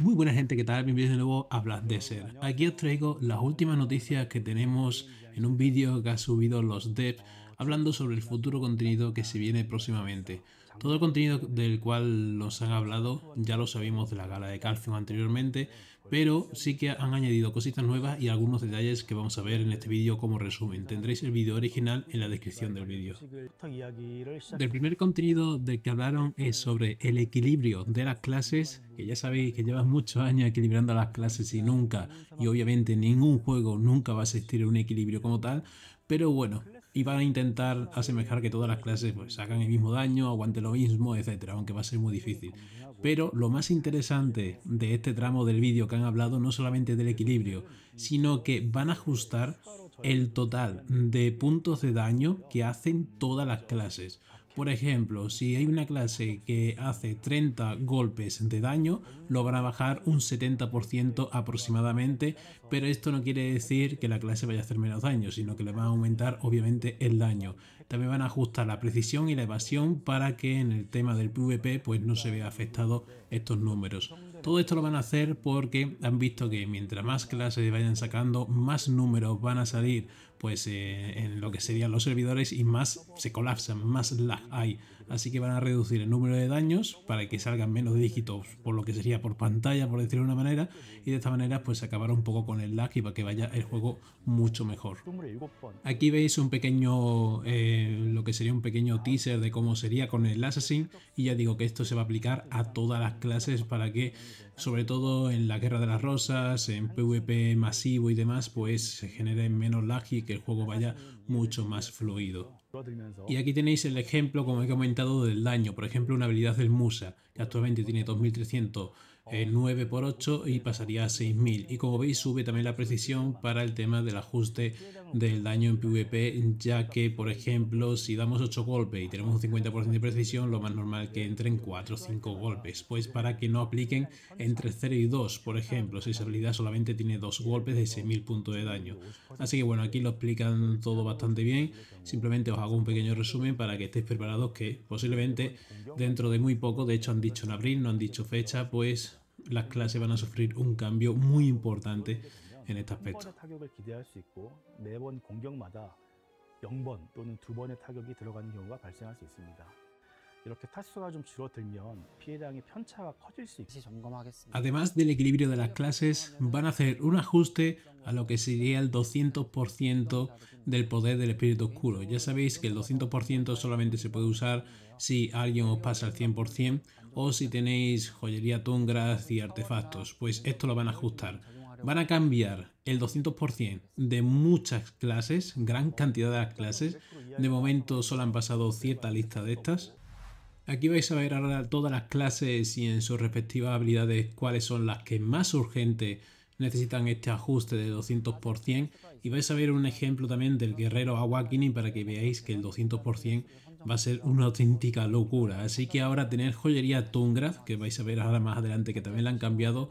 Muy buena gente, ¿qué tal? Bienvenidos de nuevo a De Desert. Aquí os traigo las últimas noticias que tenemos en un vídeo que ha subido los devs hablando sobre el futuro contenido que se viene próximamente. Todo el contenido del cual nos han hablado ya lo sabíamos de la gala de Calcium anteriormente, pero sí que han añadido cositas nuevas y algunos detalles que vamos a ver en este vídeo como resumen. Tendréis el vídeo original en la descripción del vídeo. Del primer contenido del que hablaron es sobre el equilibrio de las clases, que ya sabéis que llevas muchos años equilibrando las clases y nunca, y obviamente ningún juego nunca va a existir un equilibrio como tal, pero bueno, y van a intentar asemejar que todas las clases pues, hagan el mismo daño, aguante lo mismo, etcétera, aunque va a ser muy difícil. Pero lo más interesante de este tramo del vídeo que han hablado no solamente del equilibrio, sino que van a ajustar el total de puntos de daño que hacen todas las clases. Por ejemplo, si hay una clase que hace 30 golpes de daño, lo van a bajar un 70% aproximadamente, pero esto no quiere decir que la clase vaya a hacer menos daño, sino que le van a aumentar obviamente el daño. También van a ajustar la precisión y la evasión para que en el tema del PvP pues no se vea afectado estos números. Todo esto lo van a hacer porque han visto que mientras más clases vayan sacando, más números van a salir pues eh, en lo que serían los servidores y más se colapsan, más lag hay así que van a reducir el número de daños para que salgan menos dígitos por lo que sería por pantalla, por decirlo de una manera, y de esta manera pues acabar un poco con el lag y para que vaya el juego mucho mejor. Aquí veis un pequeño, eh, lo que sería un pequeño teaser de cómo sería con el Assassin, y ya digo que esto se va a aplicar a todas las clases para que, sobre todo en la Guerra de las Rosas, en PvP masivo y demás, pues se genere menos lag y que el juego vaya mucho más fluido. Y aquí tenéis el ejemplo, como he comentado, del daño. Por ejemplo, una habilidad del Musa, que actualmente tiene 2300 el 9 por 8 y pasaría a 6000. Y como veis sube también la precisión para el tema del ajuste del daño en PvP, ya que por ejemplo si damos 8 golpes y tenemos un 50% de precisión, lo más normal que entren 4 o 5 golpes, pues para que no apliquen entre 0 y 2, por ejemplo, si esa habilidad solamente tiene 2 golpes de 6000 puntos de daño. Así que bueno, aquí lo explican todo bastante bien, simplemente os hago un pequeño resumen para que estéis preparados que posiblemente dentro de muy poco, de hecho han dicho en abril, no han dicho fecha, pues las clases van a sufrir un cambio muy importante en este aspecto. Además del equilibrio de las clases, van a hacer un ajuste a lo que sería el 200% del poder del espíritu oscuro. Ya sabéis que el 200% solamente se puede usar si alguien os pasa el 100% o si tenéis joyería tungras y artefactos, pues esto lo van a ajustar. Van a cambiar el 200% de muchas clases, gran cantidad de clases. De momento solo han pasado cierta lista de estas. Aquí vais a ver ahora todas las clases y en sus respectivas habilidades cuáles son las que más urgente necesitan este ajuste del 200% y vais a ver un ejemplo también del guerrero Awakening para que veáis que el 200% va a ser una auténtica locura. Así que ahora tener joyería Tungraph, que vais a ver ahora más adelante que también la han cambiado,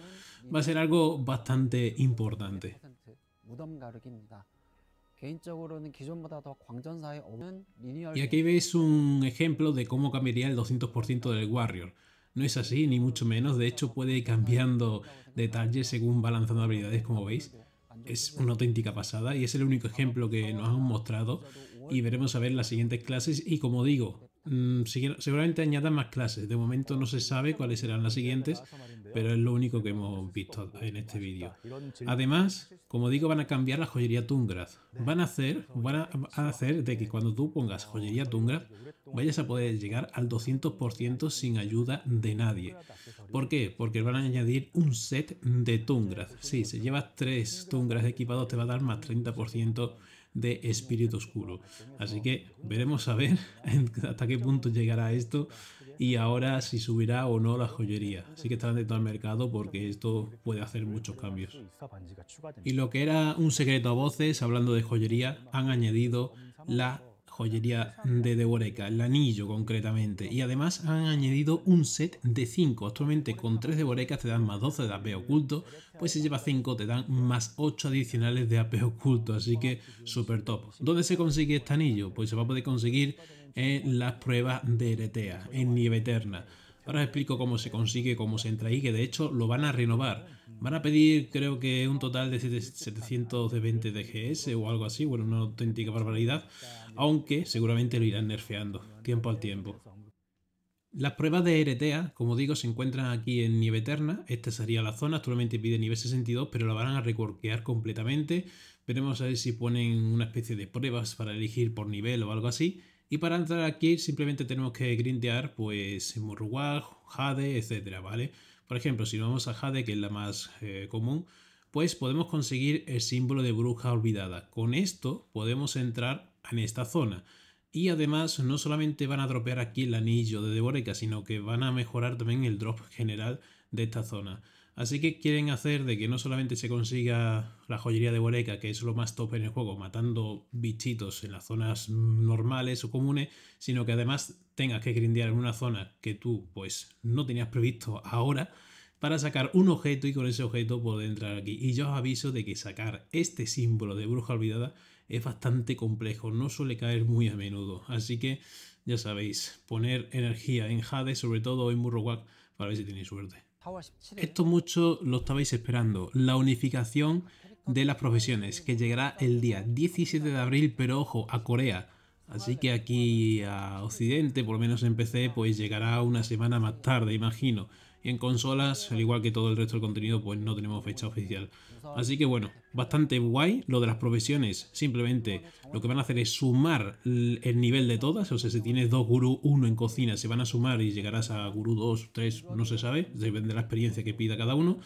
va a ser algo bastante importante. Y aquí veis un ejemplo de cómo cambiaría el 200% del Warrior. No es así, ni mucho menos. De hecho, puede ir cambiando detalles según va lanzando habilidades, como veis. Es una auténtica pasada y es el único ejemplo que nos han mostrado y veremos a ver las siguientes clases y como digo, mm, seguramente añadan más clases. De momento no se sabe cuáles serán las siguientes, pero es lo único que hemos visto en este vídeo. Además, como digo, van a cambiar la joyería tungras Van a hacer, van a hacer de que cuando tú pongas joyería tungras vayas a poder llegar al 200% sin ayuda de nadie. ¿Por qué? Porque van a añadir un set de tungras Si se llevas tres Tungrad equipados te va a dar más 30% de espíritu oscuro. Así que veremos a ver hasta qué punto llegará esto y ahora si subirá o no la joyería. Así que estarán todo el mercado porque esto puede hacer muchos cambios. Y lo que era un secreto a voces, hablando de joyería, han añadido la joyería de Devoreca, el anillo concretamente. Y además han añadido un set de 5. Actualmente con 3 Devorecas te dan más 12 de AP oculto, pues si lleva 5 te dan más 8 adicionales de AP oculto, así que super top. ¿Dónde se consigue este anillo? Pues se va a poder conseguir en las pruebas de Eretea, en Nieve Eterna. Ahora os explico cómo se consigue, cómo se entra ahí, que de hecho lo van a renovar Van a pedir, creo que un total de 720 DGS o algo así, bueno, una auténtica barbaridad, aunque seguramente lo irán nerfeando, tiempo al tiempo. Las pruebas de RTA, como digo, se encuentran aquí en Nieve Eterna. Esta sería la zona, actualmente pide nivel 62, pero la van a recorquear completamente. Veremos a ver si ponen una especie de pruebas para elegir por nivel o algo así. Y para entrar aquí simplemente tenemos que grindear pues Jade, etcétera, ¿vale? Por ejemplo, si vamos a Jade, que es la más eh, común, pues podemos conseguir el símbolo de bruja olvidada. Con esto podemos entrar en esta zona. Y además no solamente van a dropear aquí el anillo de Deboreca, sino que van a mejorar también el drop general de esta zona. Así que quieren hacer de que no solamente se consiga la joyería de Boreca, que es lo más top en el juego, matando bichitos en las zonas normales o comunes, sino que además tengas que grindear en una zona que tú pues no tenías previsto ahora para sacar un objeto y con ese objeto poder entrar aquí. Y yo os aviso de que sacar este símbolo de bruja olvidada es bastante complejo, no suele caer muy a menudo. Así que ya sabéis, poner energía en Jade, sobre todo en Murrowak, para ver si tenéis suerte. Esto ¿eh? mucho lo estabais esperando, la unificación de las profesiones, que llegará el día 17 de abril, pero ojo, a Corea. Así que aquí a Occidente, por lo menos empecé pues llegará una semana más tarde, imagino. Y en consolas, al igual que todo el resto del contenido, pues no tenemos fecha oficial. Así que bueno, bastante guay lo de las profesiones. Simplemente lo que van a hacer es sumar el nivel de todas. O sea, si tienes dos gurú, uno en cocina, se van a sumar y llegarás a gurú 2, 3, no se sabe. Depende de la experiencia que pida cada uno.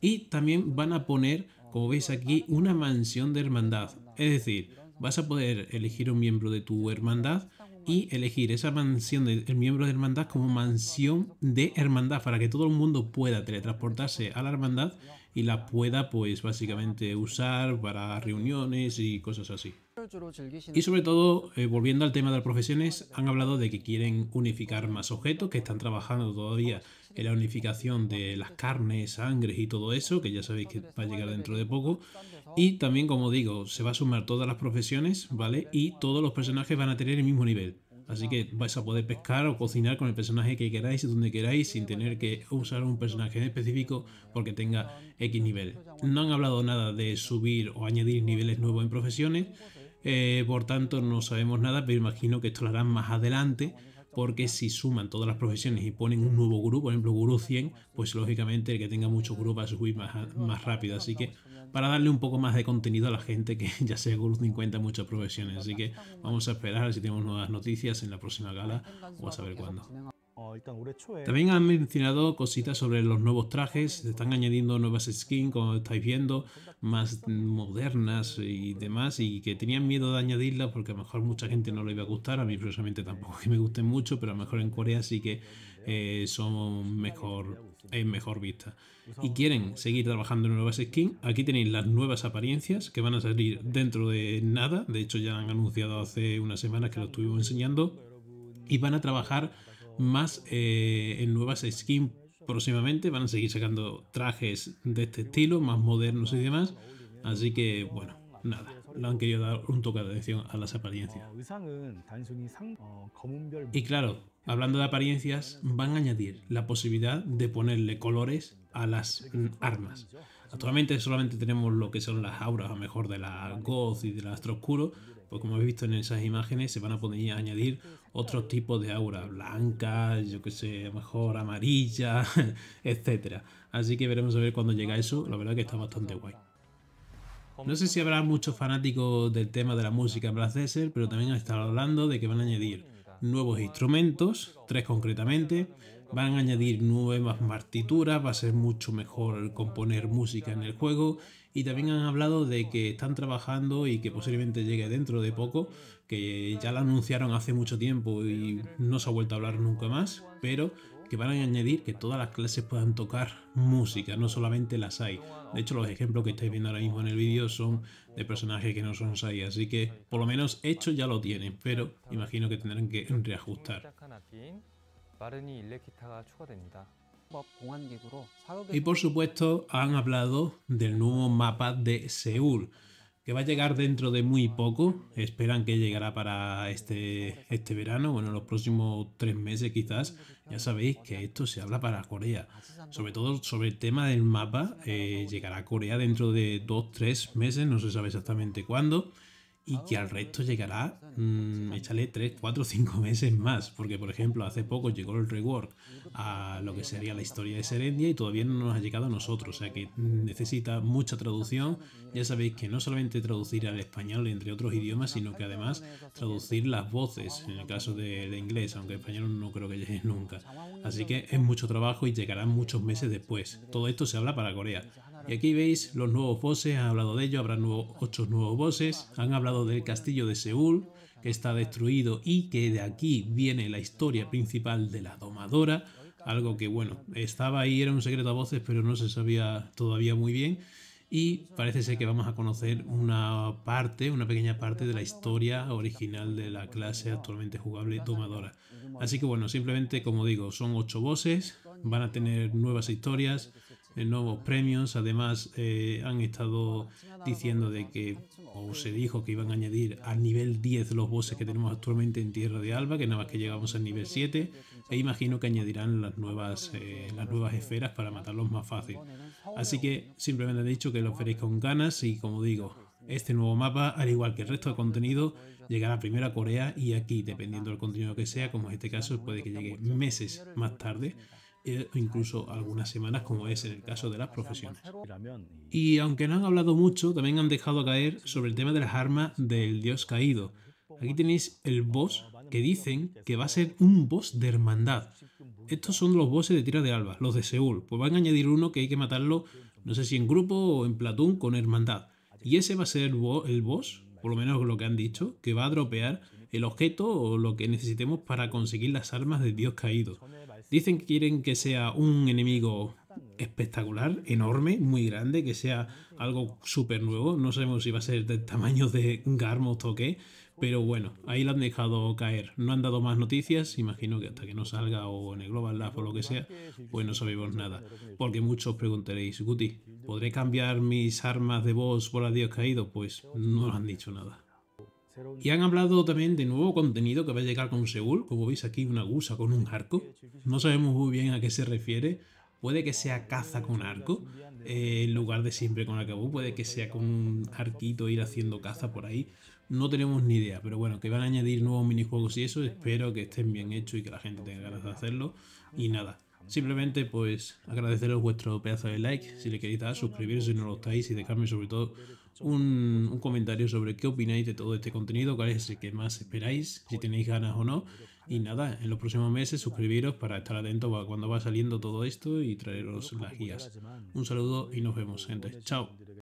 Y también van a poner, como veis aquí, una mansión de hermandad. Es decir, vas a poder elegir un miembro de tu hermandad y elegir esa mansión del miembro de hermandad como mansión de hermandad para que todo el mundo pueda teletransportarse a la hermandad y la pueda pues básicamente usar para reuniones y cosas así. Y sobre todo, eh, volviendo al tema de las profesiones, han hablado de que quieren unificar más objetos, que están trabajando todavía en la unificación de las carnes, sangres y todo eso, que ya sabéis que va a llegar dentro de poco. Y también, como digo, se va a sumar todas las profesiones, ¿vale? Y todos los personajes van a tener el mismo nivel. Así que vais a poder pescar o cocinar con el personaje que queráis, y donde queráis, sin tener que usar un personaje en específico porque tenga X nivel. No han hablado nada de subir o añadir niveles nuevos en profesiones, eh, por tanto, no sabemos nada, pero imagino que esto lo harán más adelante porque si suman todas las profesiones y ponen un nuevo grupo por ejemplo guru 100, pues lógicamente el que tenga muchos grupos va a subir más, rápido. Así que para darle un poco más de contenido a la gente que ya sea gurú 50 muchas profesiones. Así que vamos a esperar a si tenemos nuevas noticias en la próxima gala o a saber cuándo. También han mencionado cositas sobre los nuevos trajes, se están añadiendo nuevas skins, como estáis viendo, más modernas y demás, y que tenían miedo de añadirlas porque a lo mejor mucha gente no le iba a gustar, a mí precisamente tampoco que me gusten mucho, pero a lo mejor en Corea sí que eh, son mejor, en mejor vista. Y quieren seguir trabajando en nuevas skins, aquí tenéis las nuevas apariencias que van a salir dentro de nada, de hecho ya han anunciado hace unas semanas que lo estuvimos enseñando, y van a trabajar más eh, en nuevas skins próximamente. Van a seguir sacando trajes de este estilo, más modernos y demás. Así que, bueno, nada, le han querido dar un toque de atención a las apariencias. Y claro, hablando de apariencias, van a añadir la posibilidad de ponerle colores a las mm, armas. Actualmente solamente tenemos lo que son las auras, a mejor, de la Goth y del Astro Oscuro, pues como habéis visto en esas imágenes, se van a poder añadir otros tipos de aura, blanca, yo que sé, mejor amarilla, etcétera. Así que veremos a ver cuando llega eso, la verdad es que está bastante guay. No sé si habrá muchos fanáticos del tema de la música en Black pero también han estado hablando de que van a añadir nuevos instrumentos, tres concretamente, van a añadir nuevas martituras, va a ser mucho mejor componer música en el juego y también han hablado de que están trabajando y que posiblemente llegue dentro de poco, que ya la anunciaron hace mucho tiempo y no se ha vuelto a hablar nunca más, pero que van a añadir que todas las clases puedan tocar música, no solamente las SAI. De hecho, los ejemplos que estáis viendo ahora mismo en el vídeo son de personajes que no son Sai, así que por lo menos hecho ya lo tienen, pero imagino que tendrán que reajustar. Y por supuesto han hablado del nuevo mapa de Seúl que va a llegar dentro de muy poco. Esperan que llegará para este, este verano, bueno, los próximos tres meses quizás. Ya sabéis que esto se habla para Corea. Sobre todo sobre el tema del mapa, eh, llegará a Corea dentro de dos, tres meses, no se sabe exactamente cuándo y que al resto llegará, mm, échale 3, 4, 5 meses más, porque por ejemplo hace poco llegó el rework a lo que sería la historia de Serendia y todavía no nos ha llegado a nosotros, o sea que necesita mucha traducción, ya sabéis que no solamente traducir al español entre otros idiomas, sino que además traducir las voces, en el caso del inglés, aunque el español no creo que llegue nunca, así que es mucho trabajo y llegará muchos meses después, todo esto se habla para Corea. Y aquí veis los nuevos voces, han hablado de ello, habrá nuevos ocho nuevos voces, han hablado del castillo de Seúl, que está destruido y que de aquí viene la historia principal de la domadora, algo que bueno, estaba ahí, era un secreto a voces, pero no se sabía todavía muy bien. Y parece ser que vamos a conocer una parte, una pequeña parte de la historia original de la clase actualmente jugable Domadora. Así que bueno, simplemente como digo, son ocho voces, van a tener nuevas historias, nuevos premios. Además, eh, han estado diciendo de que, o se dijo que iban a añadir al nivel 10 los bosses que tenemos actualmente en Tierra de Alba, que nada más que llegamos al nivel 7. E imagino que añadirán las nuevas, eh, las nuevas esferas para matarlos más fácil. Así que simplemente he dicho que lo veréis con ganas y como digo, este nuevo mapa, al igual que el resto de contenido, llegará primero a Corea y aquí, dependiendo del contenido que sea, como en este caso, puede que llegue meses más tarde. E incluso algunas semanas, como es en el caso de las profesiones. Y aunque no han hablado mucho, también han dejado caer sobre el tema de las armas del dios caído. Aquí tenéis el boss que dicen que va a ser un boss de hermandad. Estos son los bosses de tira de Alba, los de Seúl. Pues van a añadir uno que hay que matarlo, no sé si en grupo o en platón, con hermandad. Y ese va a ser el boss, por lo menos lo que han dicho, que va a dropear el objeto o lo que necesitemos para conseguir las armas de Dios caído. Dicen que quieren que sea un enemigo espectacular, enorme, muy grande, que sea algo súper nuevo. No sabemos si va a ser del tamaño de Garmoth o qué, pero bueno, ahí lo han dejado caer. No han dado más noticias, imagino que hasta que no salga o en el Global Lab o lo que sea, pues no sabemos nada. Porque muchos preguntaréis, Guti, ¿podré cambiar mis armas de boss por las Dios caído? Pues no nos han dicho nada. Y han hablado también de nuevo contenido que va a llegar con Seúl, como veis aquí una gusa con un arco. No sabemos muy bien a qué se refiere. Puede que sea caza con arco, eh, en lugar de siempre con acabú Puede que sea con un arquito ir haciendo caza por ahí. No tenemos ni idea, pero bueno, que van a añadir nuevos minijuegos y eso. Espero que estén bien hechos y que la gente tenga ganas de hacerlo. Y nada, Simplemente pues agradeceros vuestro pedazo de like, si le queréis dar, suscribiros si no lo estáis y dejarme sobre todo un, un, comentario sobre qué opináis de todo este contenido, cuál es el que más esperáis, si tenéis ganas o no. Y nada, en los próximos meses suscribiros para estar atentos a cuando va saliendo todo esto y traeros las guías. Un saludo y nos vemos, gente. Chao.